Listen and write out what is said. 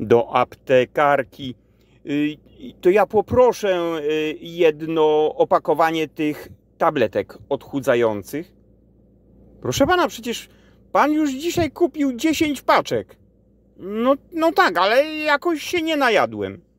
do aptekarki, y, to ja poproszę y, jedno opakowanie tych tabletek odchudzających. Proszę pana, przecież pan już dzisiaj kupił 10 paczek. No, no tak, ale jakoś się nie najadłem.